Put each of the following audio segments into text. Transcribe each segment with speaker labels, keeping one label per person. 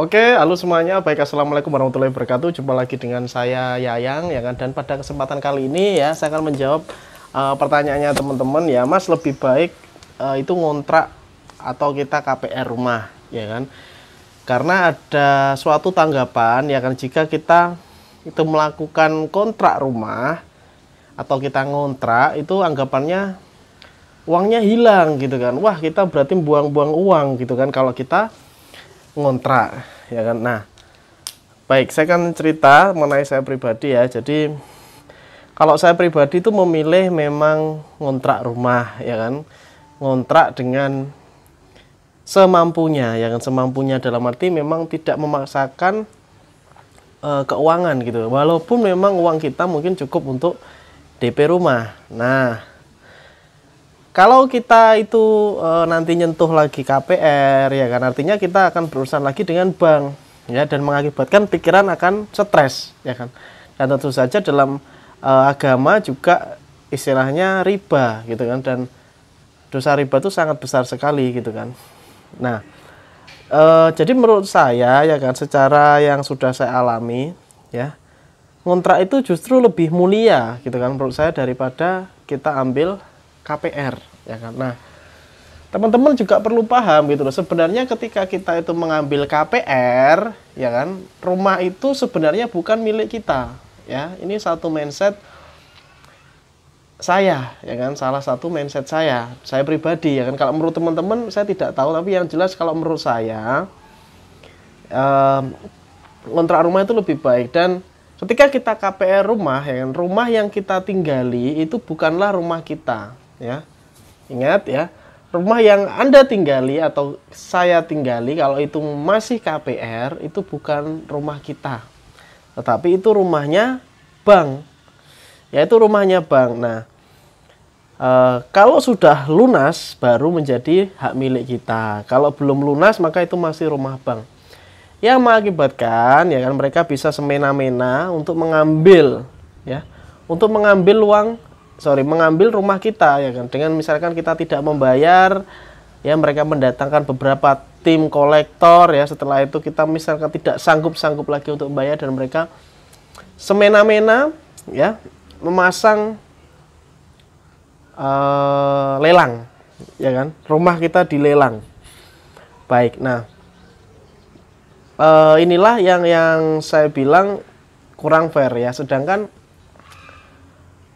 Speaker 1: Oke, halo semuanya. Baik, assalamualaikum warahmatullahi wabarakatuh. Jumpa lagi dengan saya Yayang, ya kan. Dan pada kesempatan kali ini ya, saya akan menjawab uh, pertanyaannya teman-teman. Ya, Mas, lebih baik uh, itu ngontrak atau kita KPR rumah, ya kan? Karena ada suatu tanggapan, ya kan, jika kita itu melakukan kontrak rumah atau kita ngontrak, itu anggapannya uangnya hilang gitu kan. Wah, kita berarti buang-buang uang gitu kan kalau kita ngontrak ya kan nah baik saya akan cerita mengenai saya pribadi ya jadi kalau saya pribadi itu memilih memang ngontrak rumah ya kan ngontrak dengan semampunya ya kan semampunya dalam arti memang tidak memaksakan uh, keuangan gitu walaupun memang uang kita mungkin cukup untuk DP rumah nah kalau kita itu e, nanti nyentuh lagi KPR ya kan artinya kita akan berurusan lagi dengan bank ya dan mengakibatkan pikiran akan stres ya kan dan tentu saja dalam e, agama juga istilahnya riba gitu kan dan dosa riba itu sangat besar sekali gitu kan nah e, jadi menurut saya ya kan secara yang sudah saya alami ya kontrak itu justru lebih mulia gitu kan menurut saya daripada kita ambil KPR ya kan. Nah, teman-teman juga perlu paham gitu loh. Sebenarnya ketika kita itu mengambil KPR, ya kan, rumah itu sebenarnya bukan milik kita, ya. Ini satu mindset saya, ya kan, salah satu mindset saya, saya pribadi, ya kan. Kalau menurut teman-teman, saya tidak tahu, tapi yang jelas kalau menurut saya, um, kontrak rumah itu lebih baik dan ketika kita KPR rumah, ya kan, rumah yang kita tinggali itu bukanlah rumah kita ya. Ingat ya, rumah yang Anda tinggali atau saya tinggali kalau itu masih KPR itu bukan rumah kita. Tetapi itu rumahnya bank. Yaitu rumahnya bank. Nah, Uh, kalau sudah lunas baru menjadi hak milik kita. Kalau belum lunas maka itu masih rumah bank yang mengakibatkan ya kan mereka bisa semena-mena untuk mengambil ya untuk mengambil uang sorry mengambil rumah kita ya kan dengan misalkan kita tidak membayar ya mereka mendatangkan beberapa tim kolektor ya setelah itu kita misalkan tidak sanggup-sanggup lagi untuk membayar dan mereka semena-mena ya memasang uh, lelang ya kan rumah kita dilelang baik nah uh, inilah yang yang saya bilang kurang fair ya sedangkan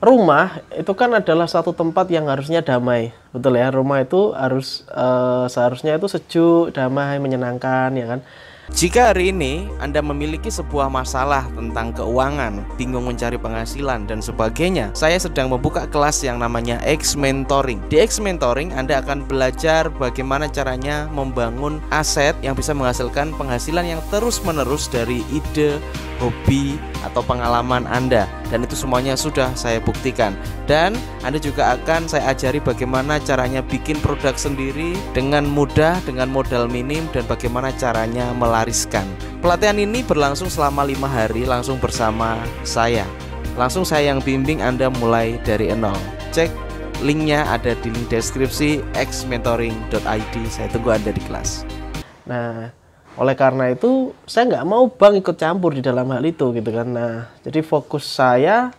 Speaker 1: rumah itu kan adalah satu tempat yang harusnya damai betul ya rumah itu harus uh, seharusnya itu sejuk damai menyenangkan ya kan jika hari ini Anda memiliki sebuah masalah tentang keuangan, bingung mencari penghasilan, dan sebagainya, saya sedang membuka kelas yang namanya X Mentoring. Di X Mentoring, Anda akan belajar bagaimana caranya membangun aset yang bisa menghasilkan penghasilan yang terus-menerus dari ide, hobi, atau pengalaman Anda dan itu semuanya sudah saya buktikan dan Anda juga akan saya ajari bagaimana caranya bikin produk sendiri dengan mudah dengan modal minim dan bagaimana caranya melariskan pelatihan ini berlangsung selama lima hari langsung bersama saya langsung saya yang bimbing Anda mulai dari nol cek linknya ada di link deskripsi xmentoring.id saya tunggu Anda di kelas nah oleh karena itu saya nggak mau bank ikut campur di dalam hal itu gitu kan nah jadi fokus saya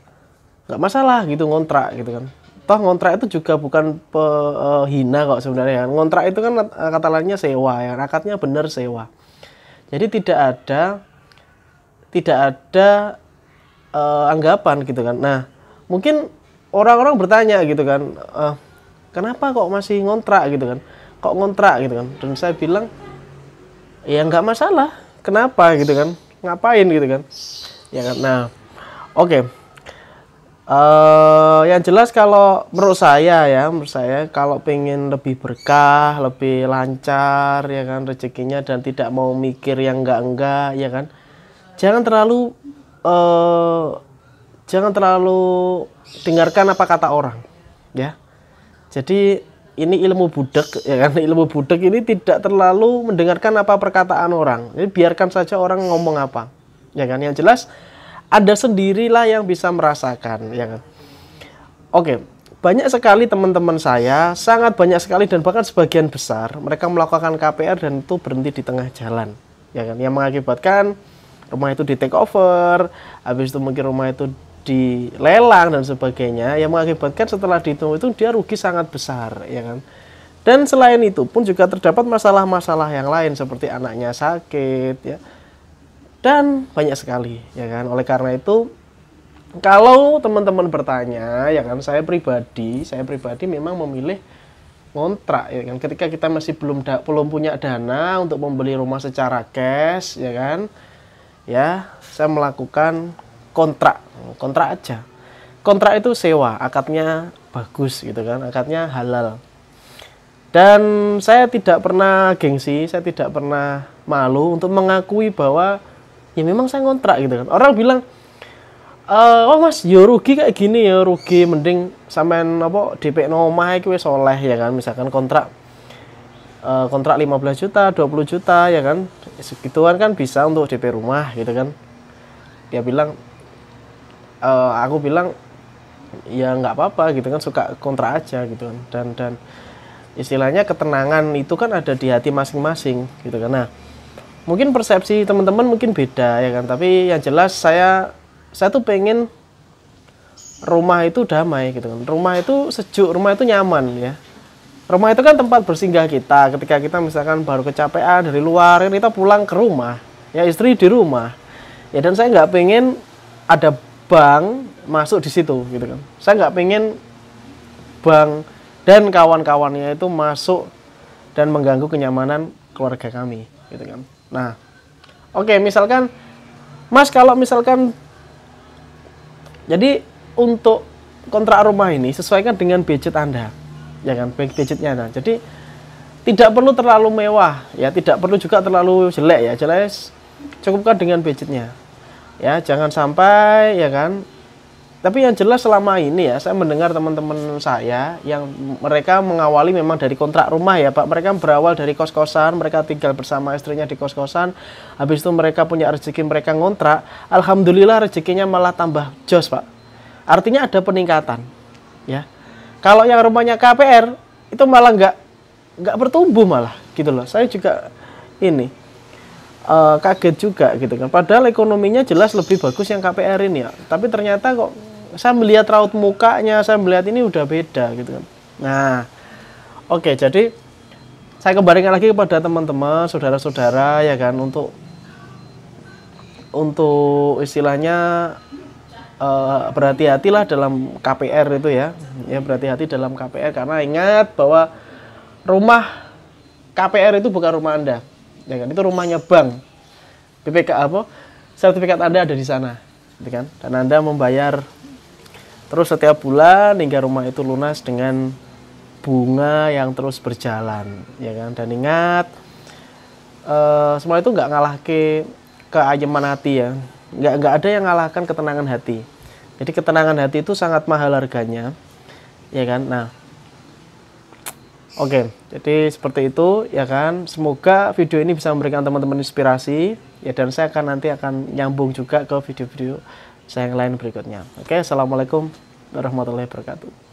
Speaker 1: nggak masalah gitu ngontrak gitu kan toh ngontrak itu juga bukan eh, hina kok sebenarnya kan ngontrak itu kan eh, kata lainnya sewa ya akadnya benar sewa jadi tidak ada tidak ada uh, anggapan gitu kan nah mungkin orang-orang bertanya gitu kan uh, kenapa kok masih ngontrak gitu kan kok ngontrak gitu kan dan saya bilang ya nggak masalah kenapa gitu kan ngapain gitu kan ya kan nah oke okay. uh, eh, yang jelas kalau menurut saya ya menurut saya kalau pengen lebih berkah lebih lancar ya kan rezekinya dan tidak mau mikir yang enggak enggak ya kan jangan terlalu uh, jangan terlalu dengarkan apa kata orang ya jadi ini ilmu budak, ya kan ilmu budak ini tidak terlalu mendengarkan apa perkataan orang. Ini biarkan saja orang ngomong apa. Ya kan yang jelas ada sendirilah yang bisa merasakan ya kan. Oke, banyak sekali teman-teman saya, sangat banyak sekali dan bahkan sebagian besar mereka melakukan KPR dan itu berhenti di tengah jalan. Ya kan yang mengakibatkan rumah itu di take over, habis itu mungkin rumah itu dilelang dan sebagainya yang mengakibatkan setelah dihitung-hitung dia rugi sangat besar ya kan dan selain itu pun juga terdapat masalah-masalah yang lain seperti anaknya sakit ya dan banyak sekali ya kan oleh karena itu kalau teman-teman bertanya ya kan saya pribadi saya pribadi memang memilih kontrak ya kan ketika kita masih belum da belum punya dana untuk membeli rumah secara cash ya kan ya saya melakukan kontrak kontrak aja kontrak itu sewa akadnya bagus gitu kan akadnya halal dan saya tidak pernah gengsi saya tidak pernah malu untuk mengakui bahwa ya memang saya kontrak gitu kan orang bilang e, oh mas ya rugi kayak gini ya rugi mending sampean apa DP nomah itu soleh ya kan misalkan kontrak eh, kontrak 15 juta, 20 juta ya kan. Segituan kan bisa untuk DP rumah gitu kan. Dia bilang uh, aku bilang ya nggak apa-apa gitu kan suka kontra aja gitu kan dan dan istilahnya ketenangan itu kan ada di hati masing-masing gitu kan nah mungkin persepsi teman-teman mungkin beda ya kan tapi yang jelas saya saya tuh pengen rumah itu damai gitu kan rumah itu sejuk rumah itu nyaman ya rumah itu kan tempat bersinggah kita ketika kita misalkan baru kecapean dari luar kita pulang ke rumah ya istri di rumah ya dan saya nggak pengen ada bank masuk di situ gitu kan saya nggak pengen bank dan kawan-kawannya itu masuk dan mengganggu kenyamanan keluarga kami gitu kan nah oke okay, misalkan mas kalau misalkan jadi untuk kontrak rumah ini sesuaikan dengan budget anda ya kan budgetnya nah jadi tidak perlu terlalu mewah ya tidak perlu juga terlalu jelek ya jelas cukupkan dengan budgetnya ya jangan sampai ya kan tapi yang jelas selama ini ya saya mendengar teman-teman saya yang mereka mengawali memang dari kontrak rumah ya Pak mereka berawal dari kos-kosan mereka tinggal bersama istrinya di kos-kosan habis itu mereka punya rezeki mereka ngontrak alhamdulillah rezekinya malah tambah jos Pak artinya ada peningkatan ya kalau yang rumahnya KPR itu malah nggak nggak bertumbuh malah gitu loh saya juga ini uh, kaget juga gitu kan. Padahal ekonominya jelas lebih bagus yang KPR ini ya. Tapi ternyata kok saya melihat raut mukanya, saya melihat ini udah beda gitu kan. Nah, oke okay, jadi saya kembalikan lagi kepada teman-teman, saudara-saudara ya kan untuk untuk istilahnya uh, berhati-hatilah dalam KPR itu ya. Ya berhati-hati dalam KPR karena ingat bahwa rumah KPR itu bukan rumah Anda ya kan itu rumahnya bank BPK apa sertifikat anda ada di sana gitu kan dan anda membayar terus setiap bulan hingga rumah itu lunas dengan bunga yang terus berjalan ya kan dan ingat uh, semua itu nggak ngalah ke keajeman hati ya nggak nggak ada yang ngalahkan ketenangan hati jadi ketenangan hati itu sangat mahal harganya ya kan nah Oke, okay, jadi seperti itu ya kan. Semoga video ini bisa memberikan teman-teman inspirasi ya dan saya akan nanti akan nyambung juga ke video-video saya yang lain berikutnya. Oke, okay, assalamualaikum warahmatullahi wabarakatuh.